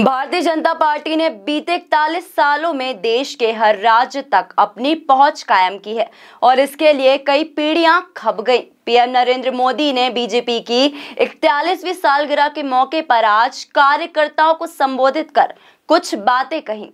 भारतीय जनता पार्टी ने बीते इकतालीस सालों में देश के हर राज्य तक अपनी पहुंच कायम की है और इसके लिए कई पीढ़ियां खप गई पीएम नरेंद्र मोदी ने बीजेपी की इकतालीसवीं सालगिरह के मौके पर आज कार्यकर्ताओं को संबोधित कर कुछ बातें कही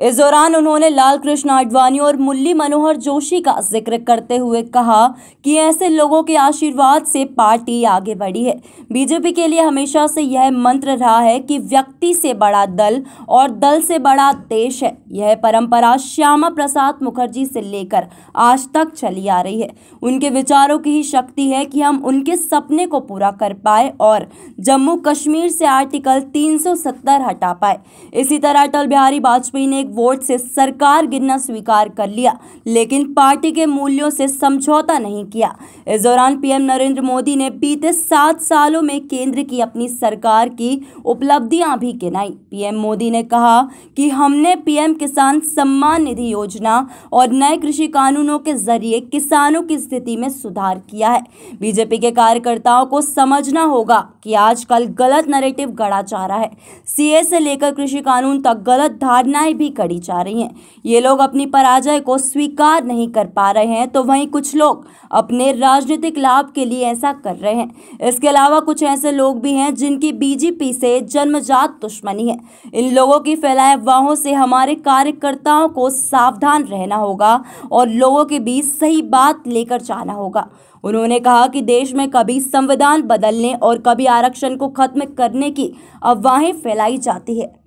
इस दौरान उन्होंने लाल कृष्ण आडवाणी और मुरली मनोहर जोशी का जिक्र करते हुए कहा कि ऐसे लोगों के आशीर्वाद से पार्टी आगे बढ़ी है बीजेपी के लिए हमेशा से यह मंत्र रहा है कि व्यक्ति से बड़ा दल और दल से बड़ा देश है यह परंपरा श्यामा प्रसाद मुखर्जी से लेकर आज तक चली आ रही है उनके विचारों की ही शक्ति है कि हम उनके सपने को पूरा कर पाए और जम्मू कश्मीर से आर्टिकल तीन हटा पाए इसी तरह अटल बिहारी वाजपेयी ने एक वोट से सरकार गिरना स्वीकार कर लिया लेकिन पार्टी के मूल्यों से समझौता नहीं किया इस दौरान पीएम नरेंद्र मोदी ने बीते सात सालों में केंद्र की अपनी सरकार की उपलब्धियां भी गिनाई पीएम मोदी ने कहा कि हमने पीएम किसान सम्मान निधि योजना और नए कृषि कानूनों के जरिए किसानों की स्थिति में सुधार किया है बीजेपी के कार्यकर्ताओं को समझना होगा कि आजकल गलत नरेटिव गढ़ा जा रहा है सीए से लेकर कृषि कानून तक गलत धारणाएं भी कड़ी जा रही है ये लोग अपनी पराजय को स्वीकार नहीं कर पा रहे हैं तो वहीं कुछ लोग अपने राजनीतिक लाभ के लिए ऐसा कर रहे हैं इसके अलावा कुछ ऐसे लोग भी हैं जिनकी बीजेपी से जन्मजात दुश्मनी है इन लोगों की फैलाए अफवाहों से हमारे कार्यकर्ताओं को सावधान रहना होगा और लोगों के बीच सही बात लेकर जाना होगा उन्होंने कहा कि देश में कभी संविधान बदलने और कभी आरक्षण को खत्म करने की अफवाहें फैलाई जाती है